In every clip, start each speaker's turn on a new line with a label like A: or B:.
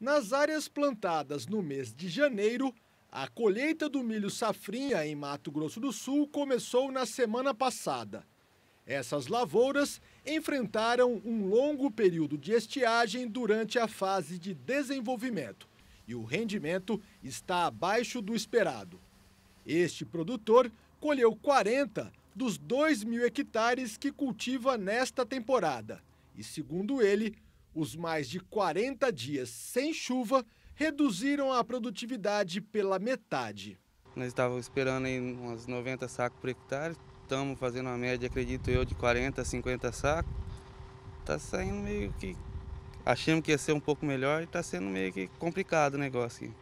A: Nas áreas plantadas no mês de janeiro, a colheita do milho safrinha em Mato Grosso do Sul começou na semana passada. Essas lavouras enfrentaram um longo período de estiagem durante a fase de desenvolvimento e o rendimento está abaixo do esperado. Este produtor colheu 40 dos 2 mil hectares que cultiva nesta temporada e, segundo ele, os mais de 40 dias sem chuva reduziram a produtividade pela metade.
B: Nós estávamos esperando aí uns 90 sacos por hectare, estamos fazendo uma média, acredito eu, de 40 a 50 sacos. Está saindo meio que. Achamos que ia ser um pouco melhor e
A: está sendo meio que complicado o negócio. Aqui.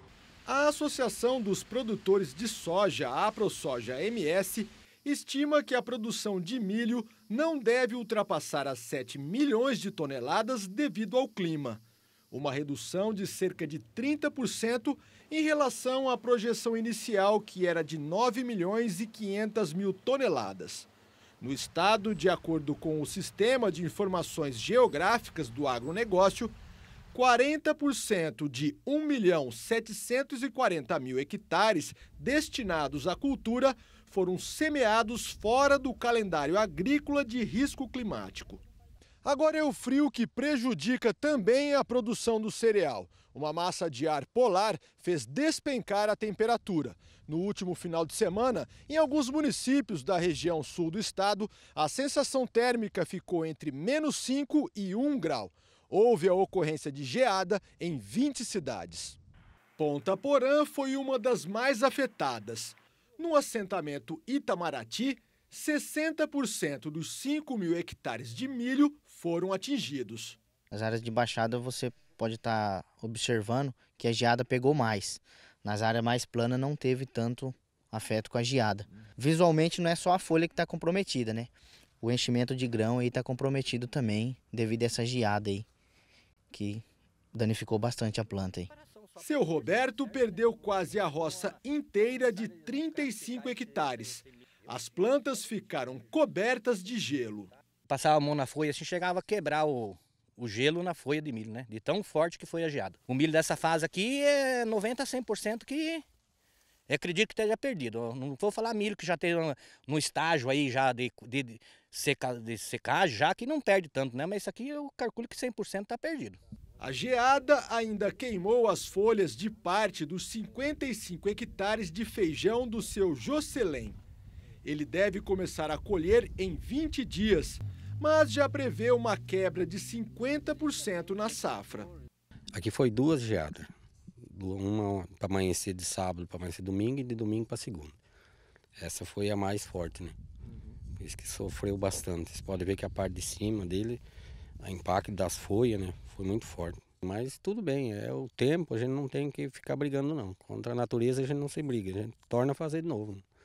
A: A Associação dos Produtores de Soja, a AproSoja MS, estima que a produção de milho não deve ultrapassar as 7 milhões de toneladas devido ao clima, uma redução de cerca de 30% em relação à projeção inicial, que era de 9 milhões e 500 mil toneladas. No estado, de acordo com o Sistema de Informações Geográficas do Agronegócio, 40% de 1 milhão 740 mil hectares destinados à cultura foram semeados fora do calendário agrícola de risco climático. Agora é o frio que prejudica também a produção do cereal. Uma massa de ar polar fez despencar a temperatura. No último final de semana, em alguns municípios da região sul do estado, a sensação térmica ficou entre menos 5 e 1 grau. Houve a ocorrência de geada em 20 cidades. Ponta Porã foi uma das mais afetadas. No assentamento Itamaraty, 60% dos 5 mil hectares de milho foram atingidos. Nas áreas de baixada você pode estar tá observando que a geada pegou mais. Nas áreas mais planas não teve tanto
B: afeto com a geada. Visualmente não é só a folha que está comprometida, né? O enchimento de grão
A: aí está comprometido também devido a essa geada aí que danificou bastante a planta aí. Seu Roberto perdeu quase a roça inteira de 35 hectares. As plantas ficaram cobertas de gelo. Passava a mão na folha assim, chegava a quebrar o, o gelo na folha de milho, né? De tão forte que foi a
B: geada. O milho dessa fase aqui é 90 a 100% que eu acredito que esteja perdido. Não vou falar milho que já tem no estágio aí já de, de, seca, de secar,
A: já que não perde tanto, né? Mas isso aqui eu calculo que 100% está perdido. A geada ainda queimou as folhas de parte dos 55 hectares de feijão do seu Jocelém. Ele deve começar a colher em 20 dias, mas já prevê uma quebra de 50% na safra. Aqui foi
B: duas geadas. Uma para amanhecer de sábado para amanhecer domingo e de domingo para segunda. Essa foi a mais forte, né? Por isso que sofreu bastante. Você pode ver que a parte de cima dele a impacto das folhas, né? Foi muito forte. Mas tudo bem, é o tempo, a gente não tem que ficar brigando não. Contra a natureza a gente não se briga, a gente torna a fazer de novo. Né?